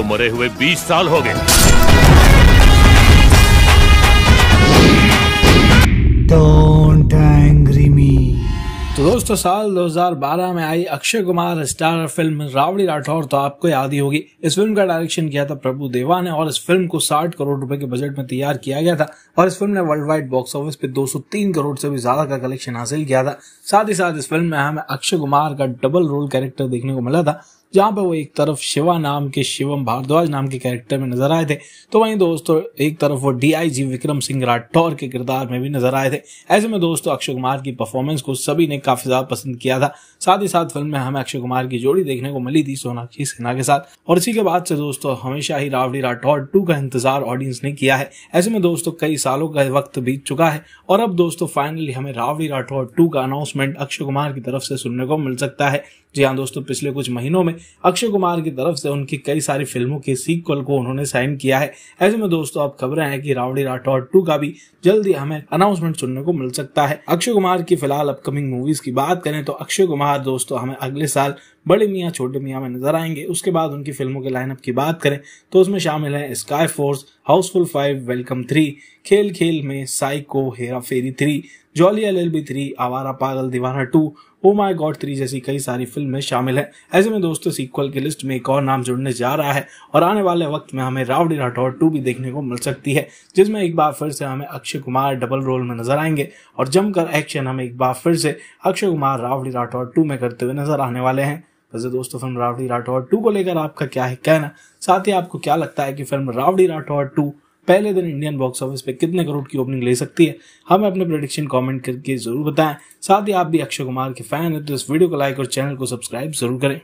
तो मरे हुए बीस साल हो गए तो दोस्तों साल 2012 में आई अक्षय कुमार स्टार फिल्म रावड़ी राठौर तो आपको याद ही होगी इस फिल्म का डायरेक्शन किया था प्रभु देवा ने और इस फिल्म को 60 करोड़ रुपए के बजट में तैयार किया गया था और इस फिल्म ने वर्ल्ड वाइड बॉक्स ऑफिस पे 203 करोड़ से भी ज्यादा का कलेक्शन हासिल किया था साथ ही साथ इस फिल्म में हमें अक्षय कुमार का डबल रोल कैरेक्टर देखने को मिला था जहां पर वो एक तरफ शिवा नाम के शिवम भारद्वाज नाम के कैरेक्टर में नजर आए थे तो वहीं दोस्तों एक तरफ वो डीआईजी विक्रम सिंह राठौर के किरदार में भी नजर आए थे ऐसे में दोस्तों अक्षय कुमार की परफॉर्मेंस को सभी ने काफी ज्यादा पसंद किया था साथ ही साथ फिल्म में हमें अक्षय कुमार की जोड़ी देखने को मिली थी सोनाक्षी सिन्हा के साथ और इसी के बाद से दोस्तों हमेशा ही रावड़ी राठौर टू का इंतजार ऑडियंस ने किया है ऐसे में दोस्तों कई सालों का वक्त बीत चुका है और अब दोस्तों फाइनली हमें रावड़ी राठौर टू का अनाउंसमेंट अक्षय कुमार की तरफ से सुनने को मिल सकता है जी हाँ दोस्तों पिछले कुछ महीनों में अक्षय कुमार की तरफ से उनकी कई सारी फिल्मों के सीक्वल को उन्होंने साइन किया है ऐसे में दोस्तों अब खबरें हैं कि रावड़ी राठौर टू का भी जल्दी हमें अनाउंसमेंट सुनने को मिल सकता है अक्षय कुमार की फिलहाल अपकमिंग मूवीज की बात करें तो अक्षय कुमार दोस्तों हमें अगले साल बड़े मियाँ छोटे मियाँ में नजर आएंगे उसके बाद उनकी फिल्मों के लाइनअप की बात करें तो उसमें शामिल है Sky Force Housefull five Welcome three Khel Khel Mein psycho Hera Pheri three Jolly L L B three Awara Pagal Deewana two O my god three जैसी कई सारी फिल्में शामिल हैं ऐसे में दोस्तों सीक्वल की लिस्ट में एक और नाम जुड़ने जा रहा है और आने वाले वक्त में हमें रावडी राठौर टू भी देखने को मिल सकती है जिसमें एक बार फिर से हमें अक्षय कुमार डबल रोल में नजर आएंगे और जमकर एक्शन हमें एक बार फिर से अक्षय कुमार रावड़ी राठौर टू में करते हुए नजर आने वाले हैं वैसे दोस्तों फिल्म रावड़ी राठौर टू को लेकर आपका क्या है कहना साथ ही आपको क्या लगता है कि फिल्म रावड़ी राठौर टू पहले दिन इंडियन बॉक्स ऑफिस पे कितने करोड़ की ओपनिंग ले सकती है हमें अपने प्रोडिक्शन कमेंट करके जरूर बताएं साथ ही आप भी अक्षय कुमार के फैन है तो इस वीडियो को लाइक और चैनल को सब्सक्राइब जरूर करें